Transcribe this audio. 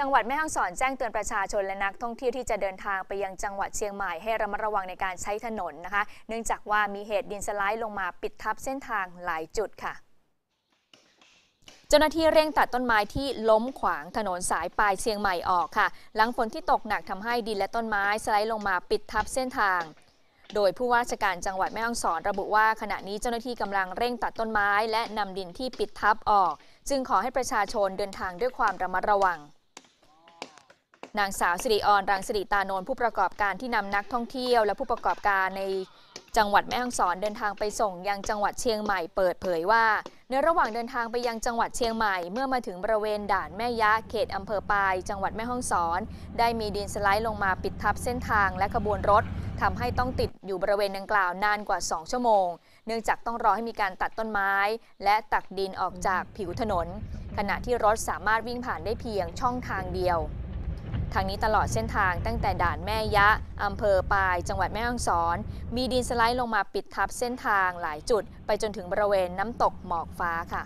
จังหวัดแม่ฮ่องสอนแจ้งเตือนประชาชนและนักท่องเที่ยวที่จะเดินทางไปยังจังหวัดเชียงใหม่ให้ระมัดระวังในการใช้ถนนนะคะ เนื่องจากว่ามีเหตุดินสไลด์ลงมาปิดทับเส้นทางหลายจุดค่ะ เจ้าหน้าที่เร่งตัดต้นไม้ที่ล้มขวางถนนสายปลายเชียงใหม่ออกค่ะ หลังฝนที่ตกหนักทำให้ดินและต้นไม้สไลด์ลงมาปิดทับเส้นทาง โดยผู้ว่าราชการจังหวัดแม่ฮ่องสอน ระบุว่าขณะนี้เจ้าหน้าที่กำลังเร่งตัดต้นไม้และนำดินที่ปิดทับออก จึงขอให้ประชาชนเดินทางด้วยความระมัดระวังนางสาวสิริออนรังสิริตานนผู้ประกอบการที่นำนักท่องเที่ยวและผู้ประกอบการในจังหวัดแม่ฮ่องสอนเดินทางไปส่งยังจังหวัดเชียงใหม่เปิดเผยว่าในระหว่างเดินทางไปยังจังหวัดเชียงใหม่ เมื่อมาถึงบริเวณด่านแม่ยะเขตอำเภอปายจังหวัดแม่ฮ่องสอนได้มีดินสไลด์ลงมาปิดทับเส้นทางและขบวนรถทำให้ต้องติดอยู่บริเวณดังกล่าวนานกว่า2ชั่วโมง เนื่องจากต้องรอให้มีการตัดต้นไม้ และตักดินออกจากผิวถนน ขณะที่รถสามารถวิ่งผ่านได้เพียงช่องทางเดียวทางนี้ตลอดเส้นทางตั้งแต่ด่านแม่ยะ อำเภอปาย จังหวัดแม่ฮ่องสอน มีดินสไลด์ลงมาปิดทับเส้นทางหลายจุด ไปจนถึงบริเวณน้ำตกหมอกฟ้าค่ะ